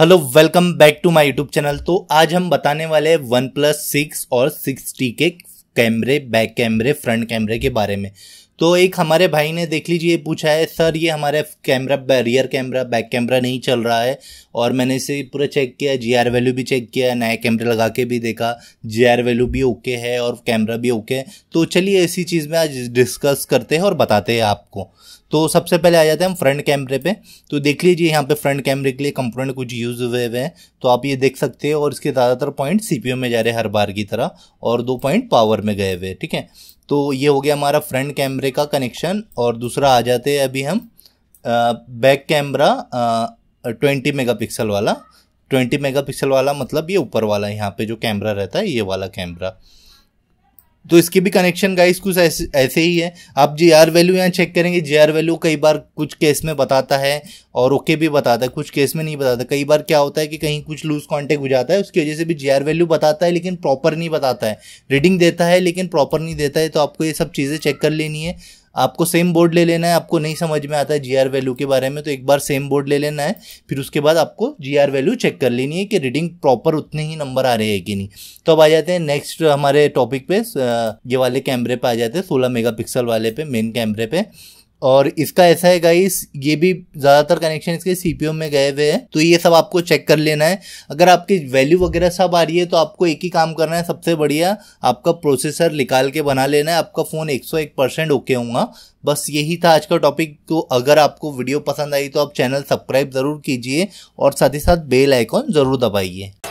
hello welcome back to my YouTube channel तो आज हम बताने वाले हैं वन प्लस सिक्स और सिक्स टी के कैमरे बैक कैमरे फ्रंट कैमरे के बारे में तो एक हमारे भाई ने देख लीजिए पूछा है सर ये हमारे camera rear camera back camera नहीं चल रहा है और मैंने इसे पूरा चेक किया जी आर वैल्यू भी चेक किया नया कैमरे लगा के भी देखा जी आर वैल्यू भी ओके है और कैमरा भी ओके है तो चलिए ऐसी चीज़ में आज डिस्कस करते हैं और बताते हैं आपको तो सबसे पहले आ जाते हैं हम फ्रंट कैमरे पे तो देख लीजिए यहाँ पे फ्रंट कैमरे के लिए कंपोनेंट कुछ यूज़ हुए हुए हैं तो आप ये देख सकते हैं और इसके ज़्यादातर पॉइंट सीपीयू में जा रहे हैं हर बार की तरह और दो पॉइंट पावर में गए हुए ठीक है तो ये हो गया हमारा फ्रंट कैमरे का कनेक्शन और दूसरा आ जाते हैं अभी हम बैक कैमरा ट्वेंटी मेगापिक्सल वाला ट्वेंटी मेगापिक्सल वाला मतलब ये ऊपर वाला यहाँ पे जो कैमरा रहता है ये वाला कैमरा तो इसके भी कनेक्शन गाइस कुछ ऐसे ऐसे ही है आप जी आर वैल्यू यहाँ चेक करेंगे जे आर वैल्यू कई बार कुछ केस में बताता है और ओके भी बताता है कुछ केस में नहीं बताता कई बार क्या होता है कि कहीं कुछ लूज कॉन्टेक्ट हो जाता है उसकी वजह से भी जे आर वैल्यू बताता है लेकिन प्रॉपर नहीं बताता है रीडिंग देता है लेकिन प्रॉपर नहीं देता है तो आपको ये सब चीज़ें चेक कर लेनी है आपको सेम बोर्ड ले लेना है आपको नहीं समझ में आता है जी आर वैल्यू के बारे में तो एक बार सेम बोर्ड ले लेना है फिर उसके बाद आपको जी आर वैल्यू चेक कर लेनी है कि रीडिंग प्रॉपर उतने ही नंबर आ रहे हैं कि नहीं तो अब आ जाते हैं नेक्स्ट हमारे टॉपिक पे ये वाले कैमरे पे आ जाते हैं सोलह मेगा वाले पे मेन कैमरे पे और इसका ऐसा है गाइस ये भी ज़्यादातर कनेक्शन इसके सीपीयू में गए हुए हैं तो ये सब आपको चेक कर लेना है अगर आपकी वैल्यू वगैरह सब आ रही है तो आपको एक ही काम करना है सबसे बढ़िया आपका प्रोसेसर निकाल के बना लेना है आपका फ़ोन 101 परसेंट ओके होगा बस यही था आज का टॉपिक तो अगर आपको वीडियो पसंद आई तो आप चैनल सब्सक्राइब ज़रूर कीजिए और साथ ही साथ बेल आइकॉन ज़रूर दबाइए